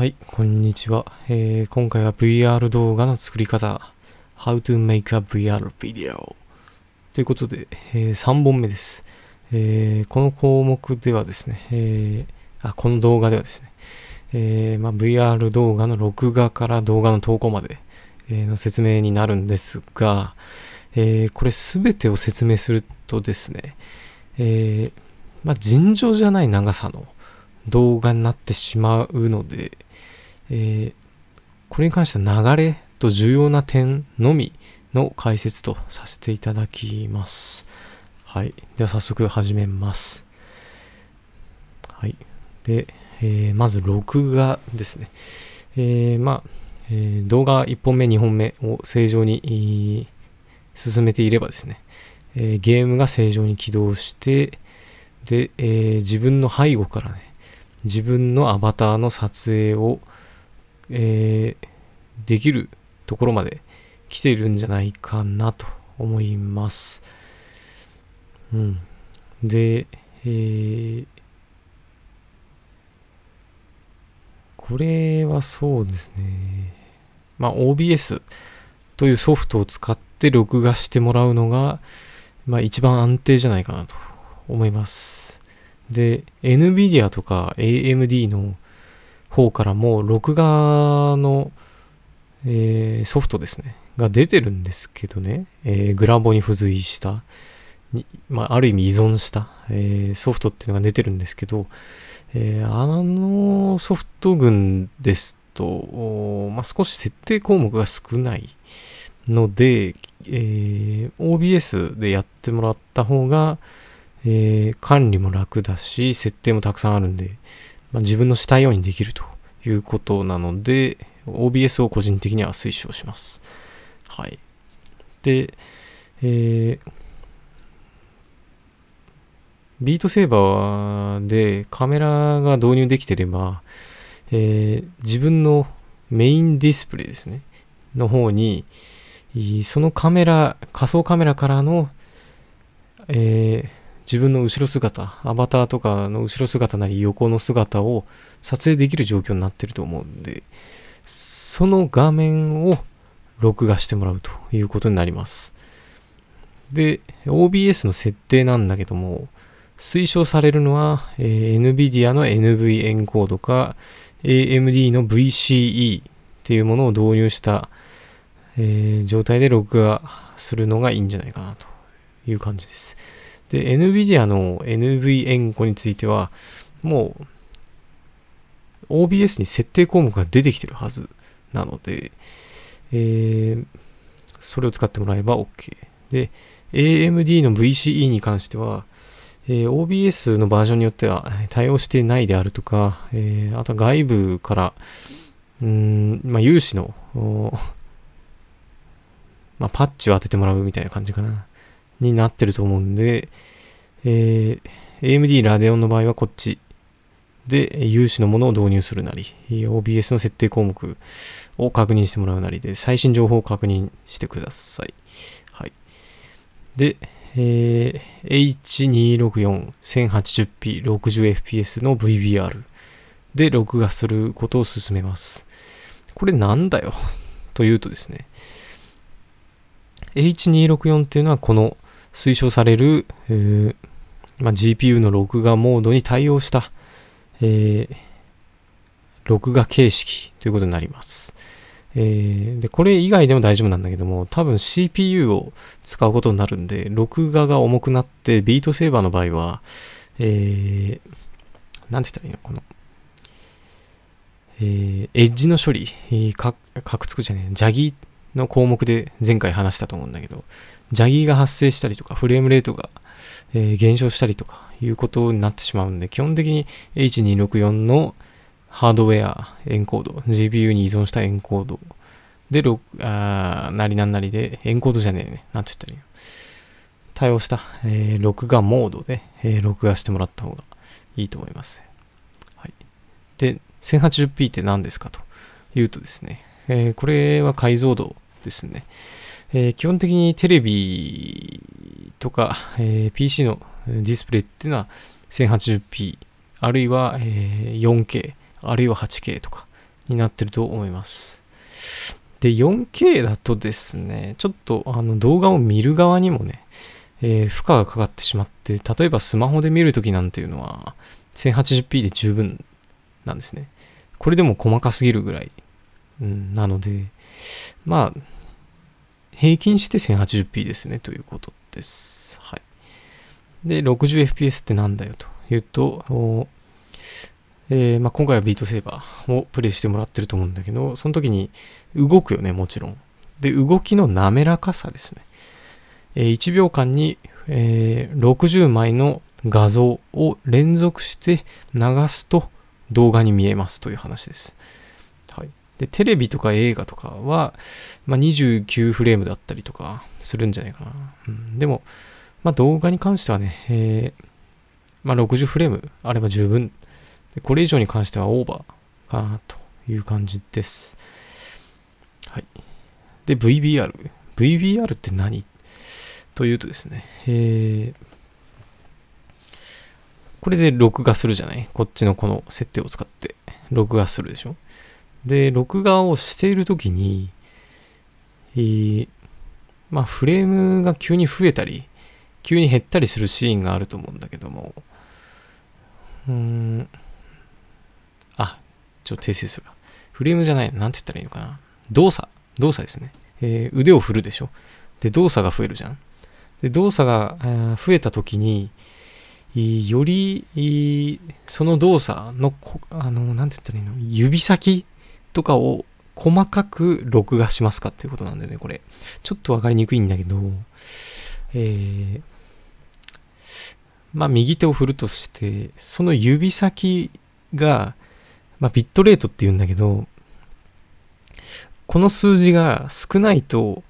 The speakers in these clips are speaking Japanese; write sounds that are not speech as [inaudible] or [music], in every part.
はい、こんにちは、えー、今回は VR 動画の作り方 How to make a VR video ということで、えー、3本目です、えー、この項目ではですね、えあ、この動画ではですね、えまあ、VR 動画の録画から動画の投稿までの説明になるんですが、えこれ全てを説明するとですね、えまあ、尋常じゃない長さの動画になってしまうので、えー、これに関しては流れと重要な点のみの解説とさせていただきます。はい。では早速始めます。はい。で、えー、まず録画ですね。えー、まあ、えー、動画1本目、2本目を正常に進めていればですね、えゲームが正常に起動して、で、え自分の背後からね、自分のアバターの撮影をえー、できるところまで来てるんじゃないかなと思います。うん。で、えー、これはそうですね。まあ、OBS というソフトを使って録画してもらうのが、まあ、一番安定じゃないかなと思います。で、NVIDIA とか AMD の方からも録画の、えー、ソフトですね、が出てるんですけどね、えー、グラボに付随した、にまあ、ある意味依存した、えー、ソフトっていうのが出てるんですけど、えあのソフト群ですと、まあ、少し設定項目が少ないので、え OBS でやってもらった方が、え管理も楽だし、設定もたくさんあるんで、まあ、自分のしたいようにできるということなので、OBS を個人的には推奨します。はい。で、えー、ビートセーバーでカメラが導入できてれば、えー、自分のメインディスプレイですね、の方に、そのカメラ、仮想カメラからの、えー、自分の後ろ姿、アバターとかの後ろ姿なり横の姿を撮影できる状況になってると思うんで、その画面を録画してもらうということになります。で、OBS の設定なんだけども、推奨されるのは、えー、NVIDIA の NV エンコードか AMD の VCE っていうものを導入した、えー、状態で録画するのがいいんじゃないかなという感じです。で、NVIDIA の NVN コについては、もう OBS に設定項目が出てきてるはずなので、えー、それを使ってもらえば OK。で、AMD の VCE に関しては、えー、OBS のバージョンによっては対応してないであるとか、えー、あと外部から、うん、まあ、有志の、まあ、パッチを当ててもらうみたいな感じかな。になってると思うんで、えー、AMD ラデオンの場合はこっちで有志のものを導入するなり、OBS の設定項目を確認してもらうなりで、最新情報を確認してください。はい。で、えー、H264-1080p60fps の VBR で録画することを進めます。これなんだよというとですね、H264 っていうのはこの推奨される、えー、まあ、GPU の録画モードに対応した、えー、録画形式ということになります。えー、でこれ以外でも大丈夫なんだけども多分 CPU を使うことになるんで録画が重くなってビートセーバーの場合は何、えー、て言ったらいいのこの、えー、エッジの処理、えー、かくつくじゃねえジャギの項目で前回話したと思うんだけど、ジャギーが発生したりとか、フレームレートが、えー、減少したりとかいうことになってしまうんで、基本的に H264 のハードウェアエンコード、GPU に依存したエンコードで、あなりなんなりで、エンコードじゃねえね。なんて言ったらいい対応した、えー、録画モードで、えー、録画してもらった方がいいと思います。はい。で、1080p って何ですかというとですね、えー、これは解像度ですね。えー、基本的にテレビとか、えー、PC のディスプレイっていうのは 1080p、あるいは、え 4K、あるいは 8K とかになってると思います。で、4K だとですね、ちょっとあの動画を見る側にもね、えー、負荷がかかってしまって、例えばスマホで見るときなんていうのは 1080p で十分なんですね。これでも細かすぎるぐらい、うん、なので、まあ、平均して 1080p ですねということです。はい。で、60fps ってなんだよというと、えー、まあ、今回はビートセーバーをプレイしてもらってると思うんだけど、その時に動くよね、もちろん。で、動きの滑らかさですね。えー、1秒間に、えー、60枚の画像を連続して流すと動画に見えますという話です。で、テレビとか映画とかは、まあ、29フレームだったりとかするんじゃないかな。うん、でも、まあ、動画に関してはね、えー、まあ、60フレームあれば十分。でこれ以上に関してはオーバーかなという感じです。はい。で、VBR。VBR って何というとですね、えー、これで録画するじゃないこっちのこの設定を使って録画するでしょで、録画をしているときに、えー、まあ、フレームが急に増えたり、急に減ったりするシーンがあると思うんだけども、うーん、あ、ちょっと訂正するか。フレームじゃない、なんて言ったらいいのかな。動作、動作ですね。えー、腕を振るでしょ。で、動作が増えるじゃん。で、動作が増えた時に、より、その動作の、あの、なんて言ったらいいの指先とかを細かく録画しますかっていうことなんだよね、これ。ちょっとわかりにくいんだけど、えー、まあ、右手を振るとして、その指先が、まあ、ビットレートって言うんだけど、この数字が少ないと、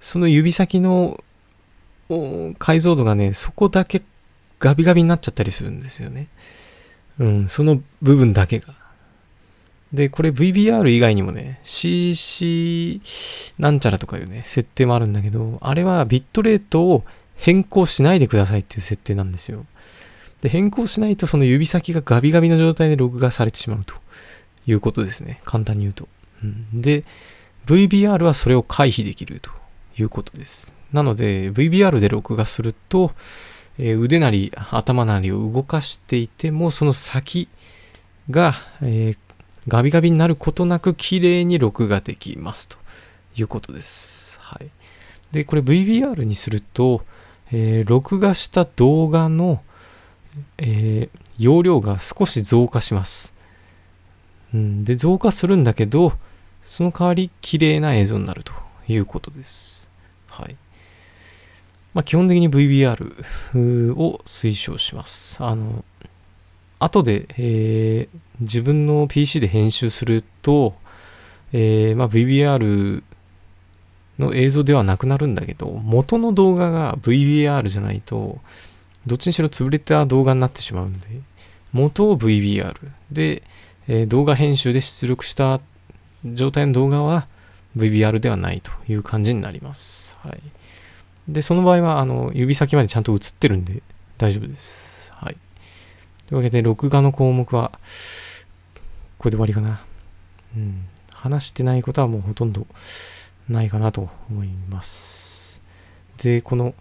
その指先の解像度がね、そこだけガビガビになっちゃったりするんですよね。うん、その部分だけが。で、これ VBR 以外にもね、CC なんちゃらとかいうね、設定もあるんだけど、あれはビットレートを変更しないでくださいっていう設定なんですよ。で、変更しないとその指先がガビガビの状態で録画されてしまうということですね。簡単に言うと。うん、で、VBR はそれを回避できるということです。なので、VBR で録画すると、えー、腕なり頭なりを動かしていても、その先が、えー、ガビガビになることなく綺麗に録画できますということです。はい。で、これ VBR にすると、えー、録画した動画の、えー、容量が少し増加します。うん、で、増加するんだけど、その代わり綺麗な映像になるということです。はい。まあ、基本的に VBR を推奨します。あの、後で、えー自分の PC で編集すると、えー、まあ、VBR の映像ではなくなるんだけど、元の動画が VBR じゃないと、どっちにしろ潰れた動画になってしまうんで、元を VBR で、えー、動画編集で出力した状態の動画は VBR ではないという感じになります。はい、で、その場合はあの指先までちゃんと映ってるんで大丈夫です。はい、というわけで、録画の項目は、これで終わりかな。うん。話してないことはもうほとんどないかなと思います。で、この、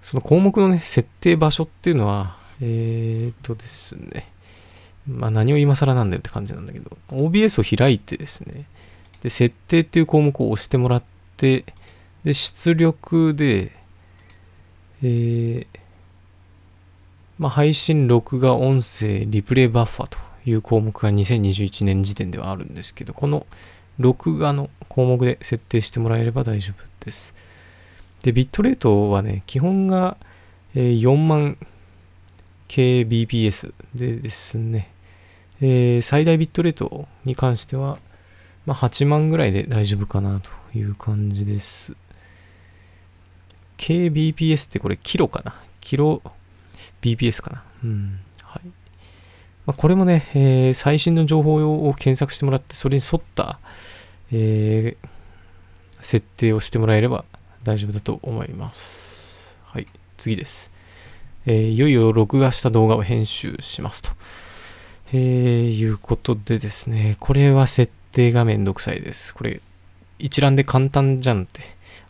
その項目のね、設定場所っていうのは、えー、っとですね、まあ何を今更なんだよって感じなんだけど、OBS を開いてですね、で、設定っていう項目を押してもらって、で、出力で、えー、まあ、配信、録画、音声、リプレイバッファという項目が2021年時点ではあるんですけど、この録画の項目で設定してもらえれば大丈夫です。で、ビットレートはね、基本が4万 kbps でですね、えー、最大ビットレートに関しては、まあ、8万ぐらいで大丈夫かなという感じです。kbps ってこれキロかなキロ BBS かな。うん。はい。まあ、これもね、えー、最新の情報を検索してもらって、それに沿った、えー、設定をしてもらえれば大丈夫だと思います。はい。次です。えー、いよいよ録画した動画を編集しますと。えー、いうことでですね、これは設定がめんどくさいです。これ、一覧で簡単じゃんって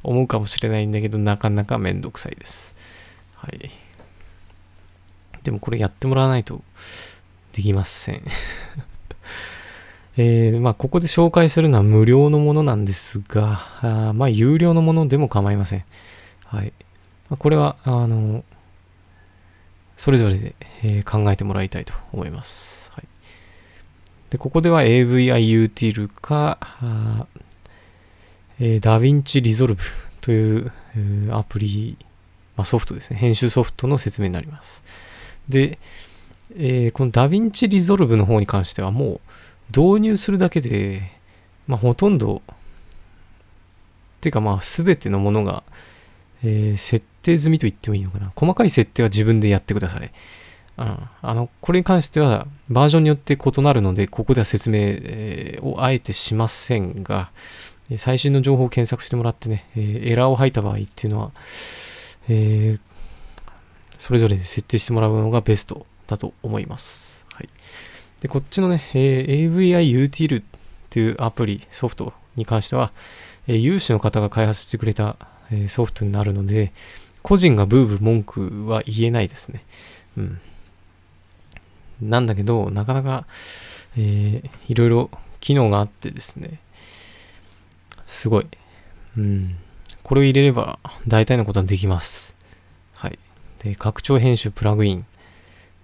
思うかもしれないんだけど、なかなかめんどくさいです。はい。でもこれやってもらわないとできません [laughs] えー、まあ、ここで紹介するのは無料のものなんですが、あまあ、有料のものでも構いません。はい。まあ、これは、あの、それぞれで、えー、考えてもらいたいと思います。はい。で、ここでは AVIUTIL か、えー、ダヴィンチリゾルブというアプリ、まあ、ソフトですね。編集ソフトの説明になります。で、えー、このダヴィンチリゾルブの方に関してはもう導入するだけで、まあ、ほとんど、ていうかまあ全てのものが、えー、設定済みと言ってもいいのかな。細かい設定は自分でやってください。うん、あの、これに関してはバージョンによって異なるので、ここでは説明をあえてしませんが、最新の情報を検索してもらってね、えー、エラーを吐いた場合っていうのは、えーそれぞれで設定してもらうのがベストだと思います。はい、でこっちのね、えー、AVIUTL っていうアプリ、ソフトに関しては、えー、有志の方が開発してくれた、えー、ソフトになるので、個人がブーブー文句は言えないですね。うん。なんだけど、なかなか、えー、いろいろ機能があってですね、すごい。うん。これを入れれば大体のことはできます。で、拡張編集プラグイン。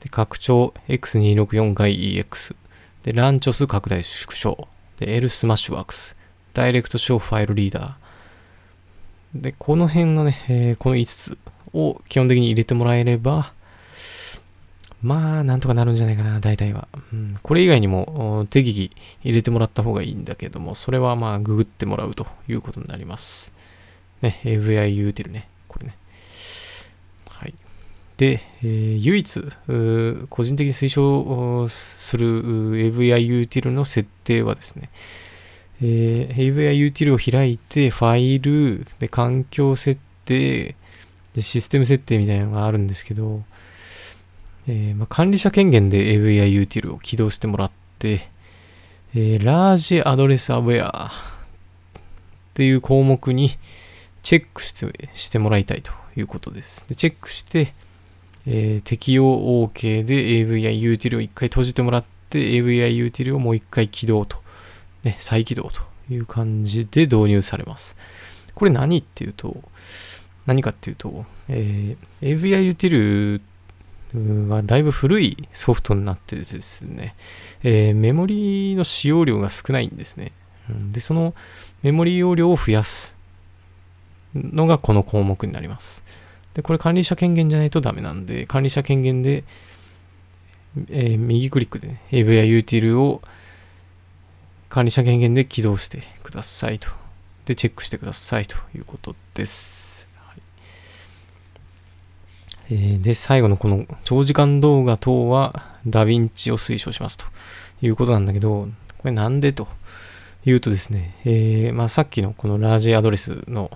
で、拡張 x264-ex。で、ランチョス拡大縮小。で、L スマッシュワークス。ダイレクトショーファイルリーダー。で、この辺のね、えー、この5つを基本的に入れてもらえれば、まあ、なんとかなるんじゃないかな、大体は。うん、これ以外にも適宜入れてもらった方がいいんだけども、それはまあ、ググってもらうということになります。ね、AVI ユーティルね、これね。で、えー、唯一、個人的に推奨する AVI util の設定はですね、えー、AVI util を開いて、ファイル、で環境設定で、システム設定みたいなのがあるんですけど、えー、まあ、管理者権限で AVI util を起動してもらって、えー、ラージアドレスアウェアっていう項目にチェックしてしてもらいたいということです。でチェックして、えー、適用 OK で AVI ユーティルを1回閉じてもらって AVI ユーティルをもう1回起動と、ね、再起動という感じで導入されます。これ何っていうと、何かっていうと、えー、AVI ユーティルはだいぶ古いソフトになってですね、えー、メモリの使用量が少ないんですね。で、そのメモリ容量を増やすのがこの項目になります。で、これ管理者権限じゃないとダメなんで、管理者権限で、えー、右クリックで、ね、AV や util を管理者権限で起動してくださいと。で、チェックしてくださいということです。はいえー、で、最後のこの長時間動画等はダヴィンチを推奨しますということなんだけど、これなんでと言うとですね、えー、まあ、さっきのこのラージアドレスの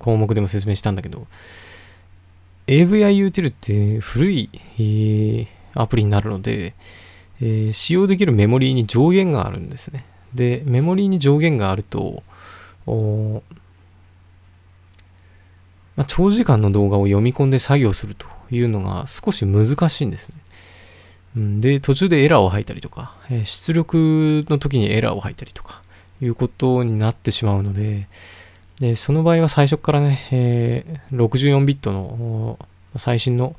項目でも説明したんだけど、AVI ユーティルって古い、えー、アプリになるので、えー、使用できるメモリーに上限があるんですね。で、メモリーに上限があると、まあ、長時間の動画を読み込んで作業するというのが少し難しいんですね。ん、で、途中でエラーを吐いたりとか、え出力の時にエラーを吐いたりとか、いうことになってしまうので、で、その場合は最初からね、えー、64ビットの最新の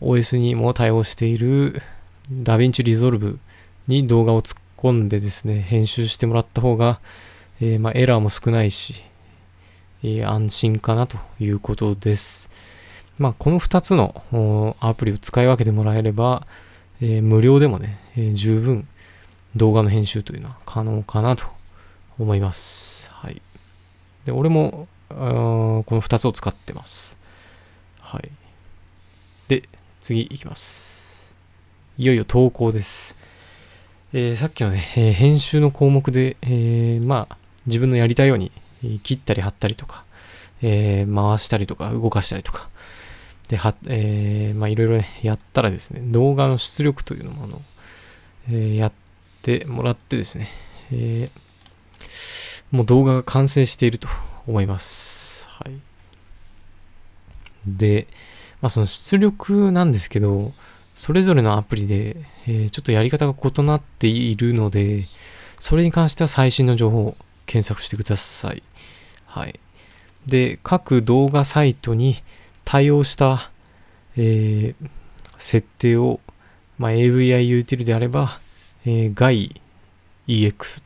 OS にも対応しているダヴィンチリゾルブに動画を突っ込んでですね、編集してもらった方が、えー、まあ、エラーも少ないし、えー、安心かなということです。まあ、この2つのアプリを使い分けてもらえれば、えー、無料でもね、え十分動画の編集というのは可能かなと思います。はい。で、俺も、この2つを使ってます。はい。で、次いきます。いよいよ投稿です。えー、さっきのね、えー、編集の項目で、えー、まあ、自分のやりたいように切ったり貼ったりとか、え回したりとか、動かしたりとか、で、は、えまあ、いろいろね、やったらですね、動画の出力というのも、あの、えやってもらってですね、えーもう動画が完成していると思います。はい。で、まあ、その出力なんですけど、それぞれのアプリで、えー、ちょっとやり方が異なっているので、それに関しては最新の情報を検索してください。はい。で、各動画サイトに対応した、えー、設定を、まあ、AVI ユーティルであれば、えー、g EX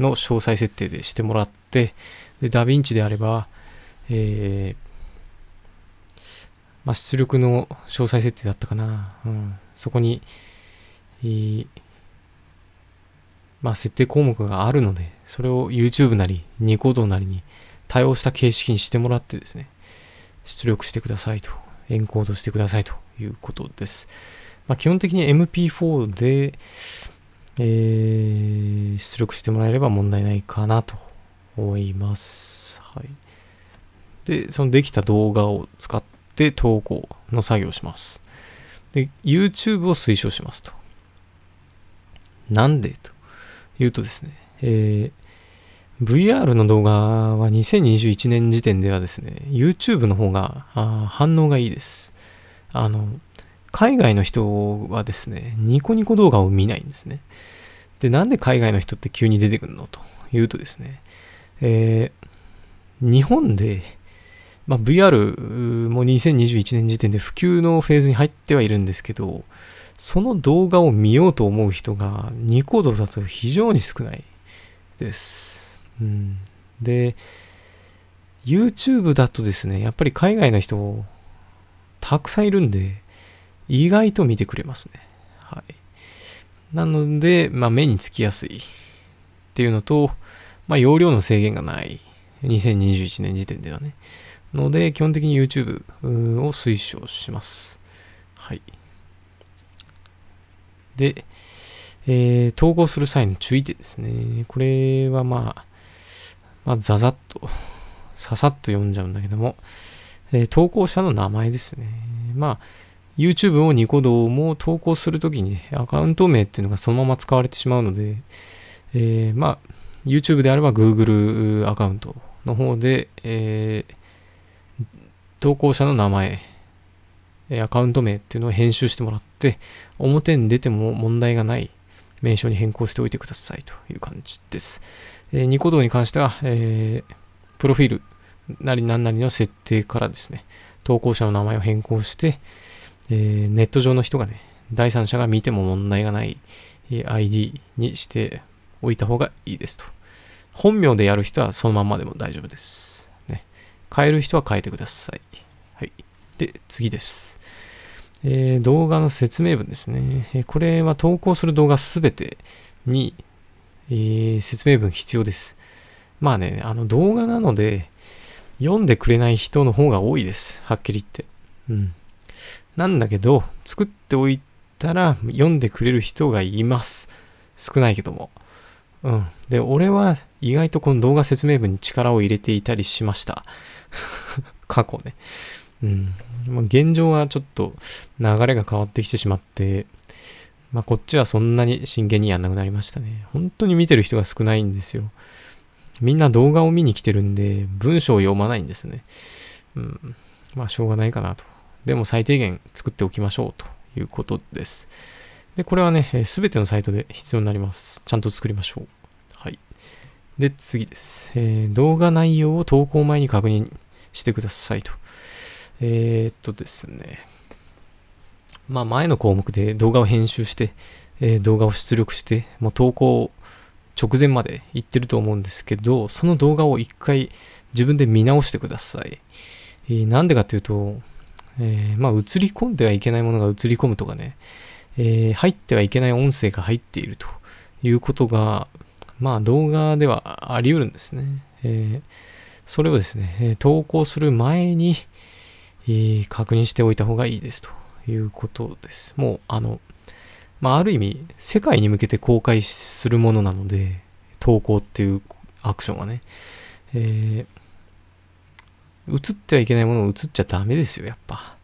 の詳細設定でしてもらって、でダヴィンチであれば、えー、まあ、出力の詳細設定だったかな。うん、そこに、えー、まあ、設定項目があるので、それを YouTube なり、ニコ動なりに対応した形式にしてもらってですね、出力してくださいと、エンコードしてくださいということです。まあ、基本的に MP4 で、えー、出力してもらえれば問題ないかなと思います。はい。で、そのできた動画を使って投稿の作業をします。で、YouTube を推奨しますと。なんでというとですね、えー、VR の動画は2021年時点ではですね、YouTube の方が反応がいいです。あの、海外の人はですね、ニコニコ動画を見ないんですね。で、なんで海外の人って急に出てくるのというとですね、えー、日本で、まあ、VR も2021年時点で普及のフェーズに入ってはいるんですけど、その動画を見ようと思う人がニコ動だと非常に少ないです。うん、で、YouTube だとですね、やっぱり海外の人たくさんいるんで、意外と見てくれますね。はい。なので、まあ、目につきやすいっていうのと、まあ、容量の制限がない。2021年時点ではね。ので、基本的に YouTube を推奨します。はい。で、えー、投稿する際の注意点ですね。これはまあ、まあ、ざざっと、ささっと読んじゃうんだけども、えー、投稿者の名前ですね。まあ、YouTube をニコ動も投稿するときに、アカウント名っていうのがそのまま使われてしまうので、えー、まあ、YouTube であれば Google アカウントの方で、えー、投稿者の名前、アカウント名っていうのを編集してもらって、表に出ても問題がない名称に変更しておいてくださいという感じです。えー、ニコ動に関しては、えー、プロフィールなり何なりの設定からですね、投稿者の名前を変更して、えネット上の人がね、第三者が見ても問題がない ID にしておいた方がいいですと。本名でやる人はそのままでも大丈夫です。ね、変える人は変えてください。はい。で、次です。えー、動画の説明文ですね。えこれは投稿する動画すべてに、えー、説明文必要です。まあね、あの動画なので、読んでくれない人の方が多いです。はっきり言って。うん。なんだけど、作っておいたら読んでくれる人がいます。少ないけども。うん。で、俺は意外とこの動画説明文に力を入れていたりしました。[laughs] 過去ね。うん。まあ、現状はちょっと流れが変わってきてしまって、まあ、こっちはそんなに真剣にやんなくなりましたね。本当に見てる人が少ないんですよ。みんな動画を見に来てるんで、文章を読まないんですね。うん。まあ、しょうがないかなと。でも最低限作っておきましょうということです。で、これはね、す、え、べ、てのサイトで必要になります。ちゃんと作りましょう。はい。で、次です。えー、動画内容を投稿前に確認してくださいと。えー、っとですね。まあ、前の項目で動画を編集して、えー、動画を出力して、もう投稿直前まで行ってると思うんですけど、その動画を一回自分で見直してください。えー、なんでかっていうと、えー、まあ、映り込んではいけないものが映り込むとかね、えー、入ってはいけない音声が入っているということが、まあ、動画ではあり得るんですね。えー、それをですね、投稿する前に、えー、確認しておいた方がいいですということです。もう、あの、まあ、ある意味、世界に向けて公開するものなので、投稿っていうアクションはね。えー映ってはいけないものを映っちゃダメですよ、やっぱ。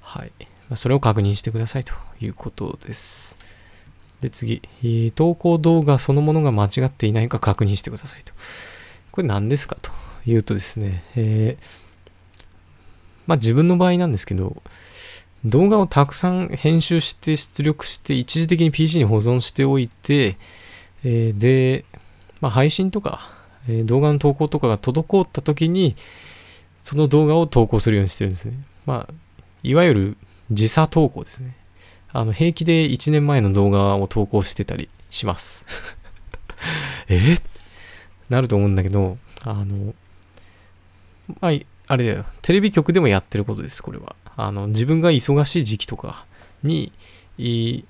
はい。まあ、それを確認してくださいということです。で、次、えー、投稿動画そのものが間違っていないか確認してくださいと。これ何ですかというとですね、えー、まあ自分の場合なんですけど、動画をたくさん編集して出力して一時的に PC に保存しておいて、えー、で、まあ、配信とか、え動画の投稿とかが滞った時に、その動画を投稿するようにしてるんですね。まあ、いわゆる時差投稿ですね。あの、平気で1年前の動画を投稿してたりします。[laughs] えー、なると思うんだけど、あの、まあ、あれだよ。テレビ局でもやってることです、これは。あの、自分が忙しい時期とかに、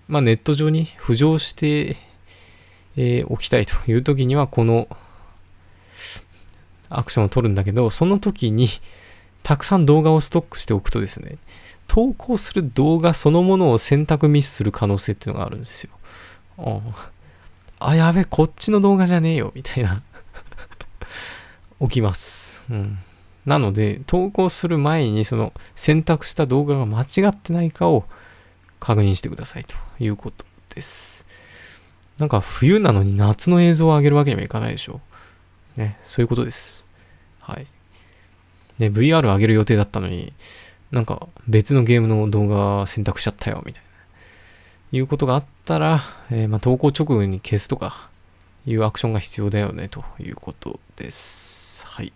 まあ、ネット上に浮上して、えー、おきたいという時には、このアクションを取るんだけど、その時にたくさん動画をストックしておくとですね、投稿する動画そのものを選択ミスする可能性っていうのがあるんですよ。うん、あ、やべ、こっちの動画じゃねえよ、みたいな [laughs] 起きます。うん。なので、投稿する前にその選択した動画が間違ってないかを確認してくださいということです。なんか冬なのに夏の映像を上げるわけにはいかないでしょう。ね、そういうことです。はい。ね、VR 上げる予定だったのに、なんか別のゲームの動画選択しちゃったよ、みたいな。いうことがあったら、えー、まあ、投稿直後に消すとか、いうアクションが必要だよね、ということです。はい。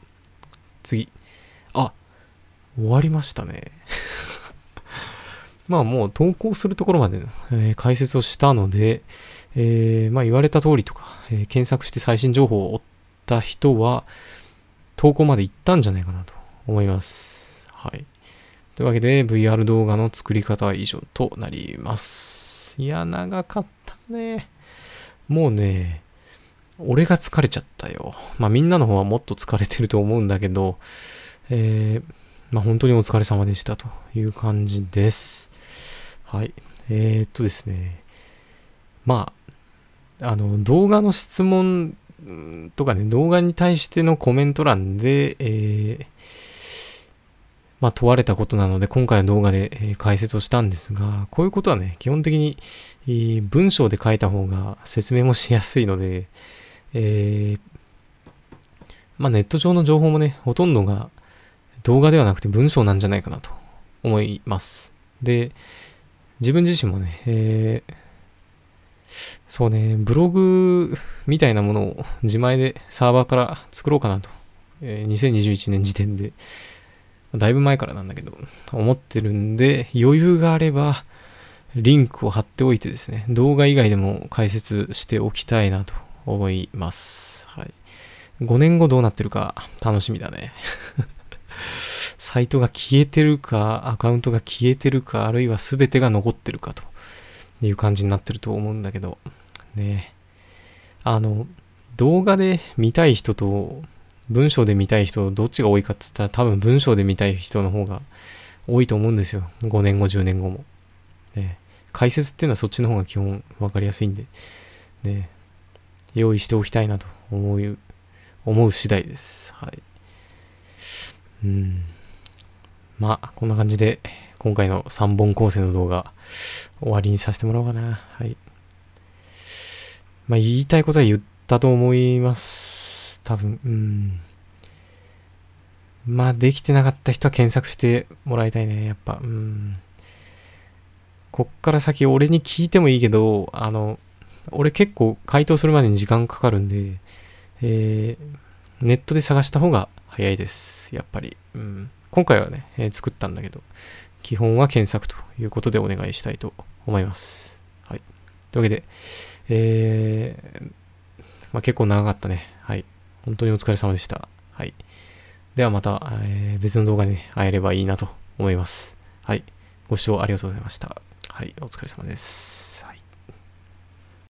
次。あ、終わりましたね。[laughs] まあもう投稿するところまでの、えー、解説をしたので、えー、まあ言われた通りとか、えー、検索して最新情報を追った人は、投稿まで行ったんじゃないかなと思います。はい。というわけで、VR 動画の作り方は以上となります。いや、長かったね。もうね、俺が疲れちゃったよ。まあみんなの方はもっと疲れてると思うんだけど、えー、まあ本当にお疲れ様でしたという感じです。はい。えー、っとですね。まあ、あの、動画の質問んとかね、動画に対してのコメント欄で、えー、まあ、問われたことなので、今回は動画で、え解説をしたんですが、こういうことはね、基本的に、えー、文章で書いた方が説明もしやすいので、えー、まあ、ネット上の情報もね、ほとんどが動画ではなくて文章なんじゃないかなと思います。で、自分自身もね、えー、そうね、ブログみたいなものを自前でサーバーから作ろうかなと、え2021年時点で、だいぶ前からなんだけど、思ってるんで、余裕があれば、リンクを貼っておいてですね、動画以外でも解説しておきたいなと思います。はい。5年後どうなってるか楽しみだね。[laughs] サイトが消えてるか、アカウントが消えてるか、あるいは全てが残ってるかと。っていう感じになってると思うんだけど、ねあの、動画で見たい人と文章で見たい人、どっちが多いかって言ったら多分文章で見たい人の方が多いと思うんですよ。5年後、10年後も。ね、解説っていうのはそっちの方が基本わかりやすいんで、ね、用意しておきたいなと思う、思う次第です。はい。うん。まあ、こんな感じで、今回の3本構成の動画、終わりにさせてもらおうかな。はい。まあ、言いたいことは言ったと思います。多分、うん。まあ、できてなかった人は検索してもらいたいね、やっぱ。うん。こっから先、俺に聞いてもいいけど、あの、俺結構回答するまでに時間かかるんで、えー、ネットで探した方が早いです、やっぱり。うん、今回はね、えー、作ったんだけど、基本は検索ということでお願いしたいと思います。はい。というわけで、えー、まあ、結構長かったね。はい。本当にお疲れ様でした。はい。ではまた、えー、別の動画にね、会えればいいなと思います。はい。ご視聴ありがとうございました。はい。お疲れ様です。はい